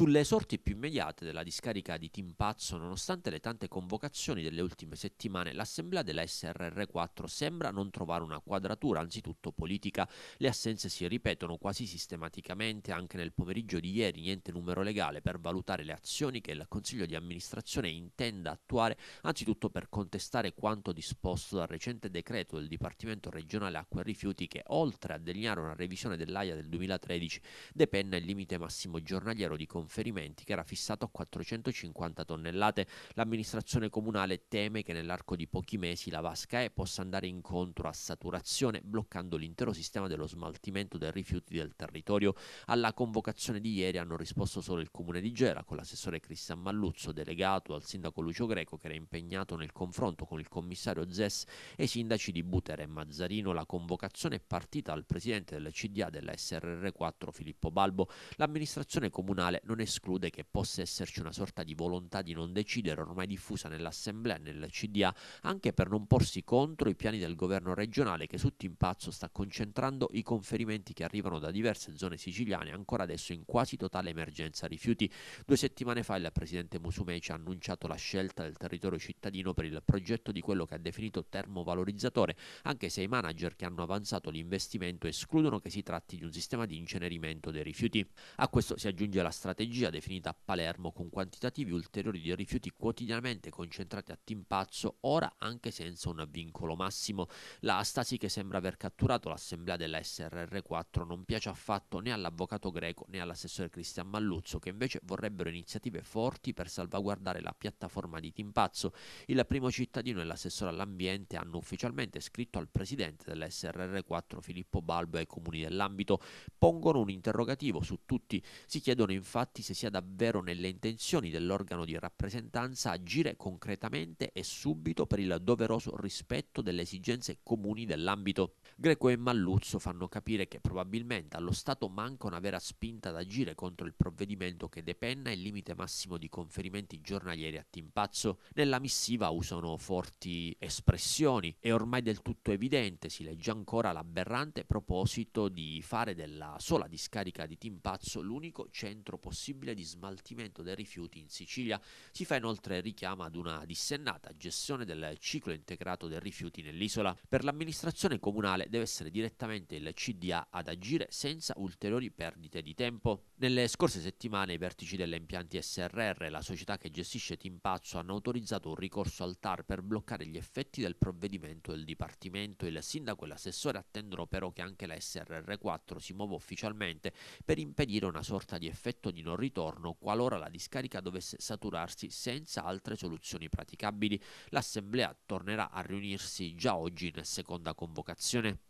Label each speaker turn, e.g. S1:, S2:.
S1: Sulle sorti più immediate della discarica di Timpazzo, nonostante le tante convocazioni delle ultime settimane, l'assemblea della SRR4 sembra non trovare una quadratura, anzitutto politica. Le assenze si ripetono quasi sistematicamente, anche nel pomeriggio di ieri niente numero legale per valutare le azioni che il Consiglio di amministrazione intenda attuare, anzitutto per contestare quanto disposto dal recente decreto del Dipartimento regionale acqua e rifiuti che, oltre a degnare una revisione dell'AIA del 2013, depenna il limite massimo giornaliero di confronto conferimenti che era fissato a 450 tonnellate. L'amministrazione comunale teme che nell'arco di pochi mesi la vasca E possa andare incontro a saturazione bloccando l'intero sistema dello smaltimento dei rifiuti del territorio. Alla convocazione di ieri hanno risposto solo il comune di Gera con l'assessore Cristian Malluzzo delegato al sindaco Lucio Greco che era impegnato nel confronto con il commissario Zes e i sindaci di Butera e Mazzarino. La convocazione è partita al presidente del CDA della SRR4 Filippo Balbo. L'amministrazione comunale non esclude che possa esserci una sorta di volontà di non decidere ormai diffusa nell'Assemblea e nel CDA anche per non porsi contro i piani del governo regionale che su Timpazzo sta concentrando i conferimenti che arrivano da diverse zone siciliane ancora adesso in quasi totale emergenza rifiuti. Due settimane fa il presidente Musumeci ha annunciato la scelta del territorio cittadino per il progetto di quello che ha definito termovalorizzatore, anche se i manager che hanno avanzato l'investimento escludono che si tratti di un sistema di incenerimento dei rifiuti. A questo si aggiunge la strategia strategia definita a Palermo con quantitativi ulteriori di rifiuti quotidianamente concentrati a Timpazzo, ora anche senza un vincolo massimo. La Astasi che sembra aver catturato l'assemblea della SRR4 non piace affatto né all'avvocato greco né all'assessore Cristian Malluzzo che invece vorrebbero iniziative forti per salvaguardare la piattaforma di Timpazzo. Il primo cittadino e l'assessore all'ambiente hanno ufficialmente scritto al presidente della SRR4 Filippo Balbo e ai comuni dell'ambito. Pongono un interrogativo su tutti, si chiedono infatti infatti se sia davvero nelle intenzioni dell'organo di rappresentanza agire concretamente e subito per il doveroso rispetto delle esigenze comuni dell'ambito. Greco e Malluzzo fanno capire che probabilmente allo Stato manca una vera spinta ad agire contro il provvedimento che depenna il limite massimo di conferimenti giornalieri a timpazzo. Nella missiva usano forti espressioni, è ormai del tutto evidente, si legge ancora l'aberrante proposito di fare della sola discarica di timpazzo l'unico centro possibile possibile di smaltimento dei rifiuti in Sicilia. Si fa inoltre richiamo ad una dissennata gestione del ciclo integrato dei rifiuti nell'isola. Per l'amministrazione comunale deve essere direttamente il CDA ad agire senza ulteriori perdite di tempo. Nelle scorse settimane i vertici delle impianti SRR, la società che gestisce Timpazzo, hanno autorizzato un ricorso al TAR per bloccare gli effetti del provvedimento del Dipartimento, il Sindaco e l'assessore attendono però che anche la SRR4 si muova ufficialmente per impedire una sorta di effetto di non non ritorno qualora la discarica dovesse saturarsi senza altre soluzioni praticabili. L'Assemblea tornerà a riunirsi già oggi in seconda convocazione.